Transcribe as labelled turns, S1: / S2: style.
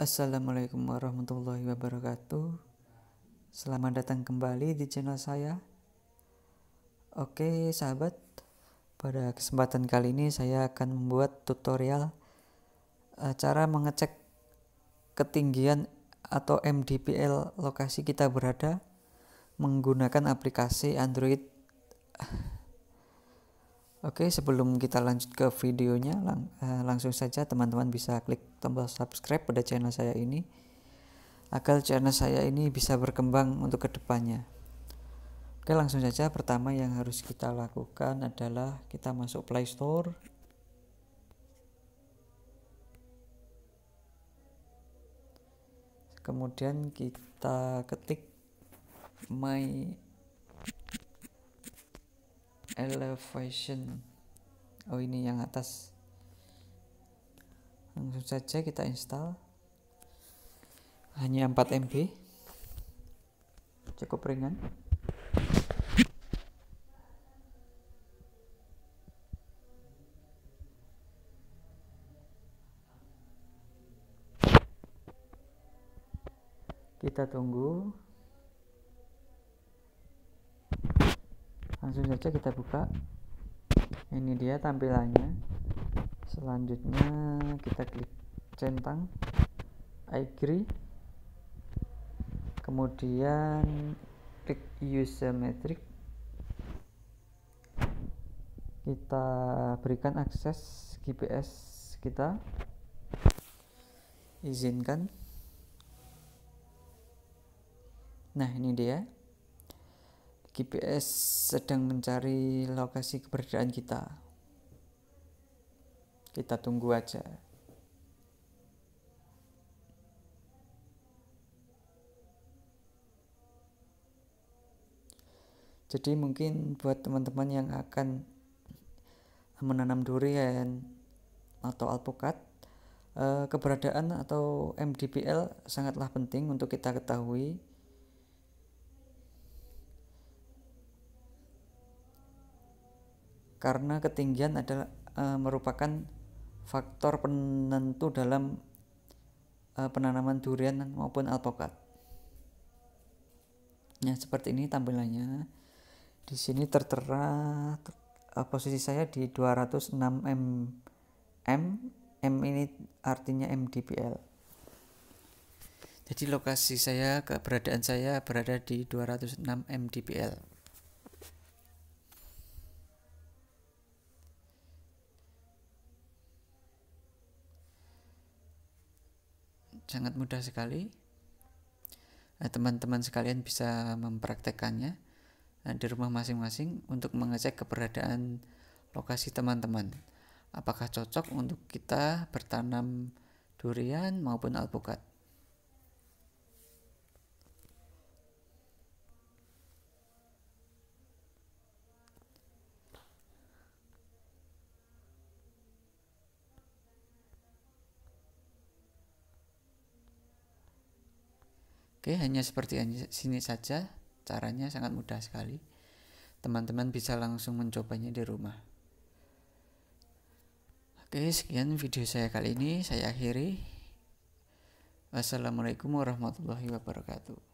S1: Assalamualaikum warahmatullahi wabarakatuh. Selamat datang kembali di channel saya. Oke, sahabat, pada kesempatan kali ini saya akan membuat tutorial eh, cara mengecek ketinggian atau MDPL lokasi kita berada menggunakan aplikasi Android Oke, sebelum kita lanjut ke videonya, lang eh, langsung saja teman-teman bisa klik tombol subscribe pada channel saya ini agar channel saya ini bisa berkembang untuk kedepannya. Oke, langsung saja pertama yang harus kita lakukan adalah kita masuk Play Store. Kemudian kita ketik my elevation oh ini yang atas langsung saja kita install hanya 4 MB cukup ringan kita tunggu langsung saja kita buka ini dia tampilannya selanjutnya kita klik centang I agree kemudian klik user metric kita berikan akses GPS kita izinkan nah ini dia GPS sedang mencari lokasi keberadaan kita. Kita tunggu aja. Jadi mungkin buat teman-teman yang akan menanam durian atau alpukat, eh, keberadaan atau MDPL sangatlah penting untuk kita ketahui karena ketinggian adalah e, merupakan faktor penentu dalam e, penanaman durian maupun alpukat. Nah, seperti ini tampilannya. Di sini tertera e, posisi saya di 206 mm. M M ini artinya MDPL. Jadi lokasi saya, keberadaan saya berada di 206 MDPL. sangat mudah sekali eh, teman-teman sekalian bisa mempraktekannya eh, di rumah masing-masing untuk mengecek keberadaan lokasi teman-teman apakah cocok untuk kita bertanam durian maupun alpukat Oke, hanya seperti sini saja. Caranya sangat mudah sekali. Teman-teman bisa langsung mencobanya di rumah. Oke, sekian video saya kali ini. Saya akhiri. Wassalamualaikum warahmatullahi wabarakatuh.